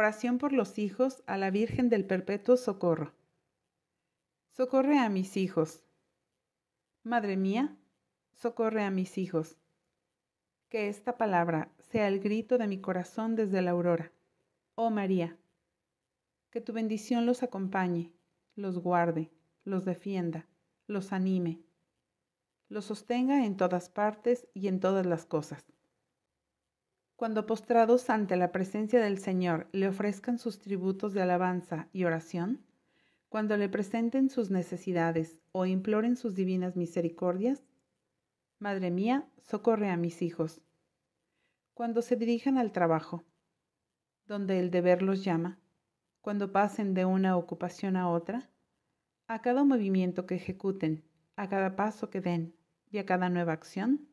Oración por los hijos a la Virgen del Perpetuo Socorro. Socorre a mis hijos. Madre mía, socorre a mis hijos. Que esta palabra sea el grito de mi corazón desde la aurora. Oh María, que tu bendición los acompañe, los guarde, los defienda, los anime, los sostenga en todas partes y en todas las cosas. Cuando postrados ante la presencia del Señor le ofrezcan sus tributos de alabanza y oración, cuando le presenten sus necesidades o imploren sus divinas misericordias, Madre mía, socorre a mis hijos. Cuando se dirijan al trabajo, donde el deber los llama, cuando pasen de una ocupación a otra, a cada movimiento que ejecuten, a cada paso que den y a cada nueva acción,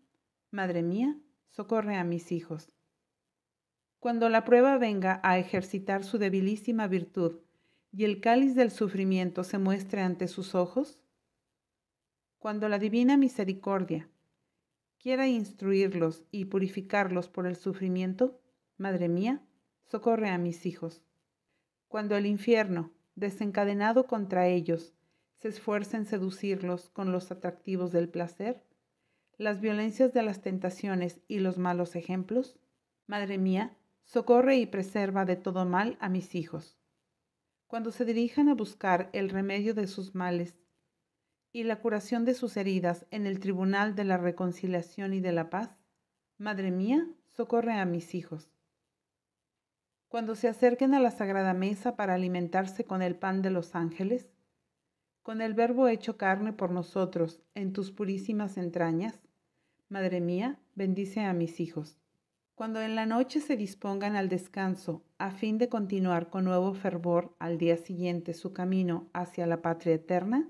Madre mía, socorre a mis hijos cuando la prueba venga a ejercitar su debilísima virtud y el cáliz del sufrimiento se muestre ante sus ojos? Cuando la divina misericordia quiera instruirlos y purificarlos por el sufrimiento, Madre mía, socorre a mis hijos. Cuando el infierno, desencadenado contra ellos, se esfuerza en seducirlos con los atractivos del placer, las violencias de las tentaciones y los malos ejemplos, Madre mía, Socorre y preserva de todo mal a mis hijos. Cuando se dirijan a buscar el remedio de sus males y la curación de sus heridas en el Tribunal de la Reconciliación y de la Paz, Madre mía, socorre a mis hijos. Cuando se acerquen a la Sagrada Mesa para alimentarse con el pan de los ángeles, con el Verbo hecho carne por nosotros en tus purísimas entrañas, Madre mía, bendice a mis hijos. Cuando en la noche se dispongan al descanso, a fin de continuar con nuevo fervor al día siguiente su camino hacia la patria eterna,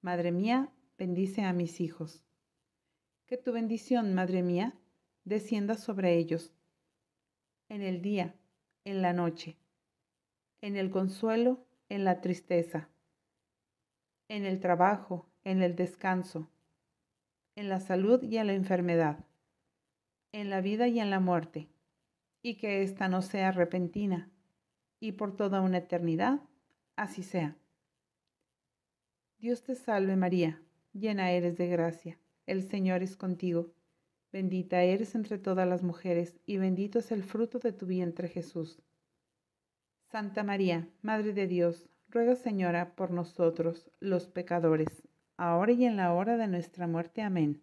Madre mía, bendice a mis hijos. Que tu bendición, Madre mía, descienda sobre ellos, en el día, en la noche, en el consuelo, en la tristeza, en el trabajo, en el descanso, en la salud y en la enfermedad en la vida y en la muerte, y que ésta no sea repentina, y por toda una eternidad, así sea. Dios te salve María, llena eres de gracia, el Señor es contigo, bendita eres entre todas las mujeres, y bendito es el fruto de tu vientre Jesús. Santa María, Madre de Dios, ruega Señora por nosotros los pecadores, ahora y en la hora de nuestra muerte. Amén.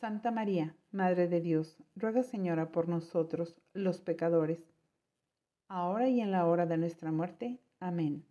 Santa María, Madre de Dios, ruega Señora por nosotros los pecadores, ahora y en la hora de nuestra muerte. Amén.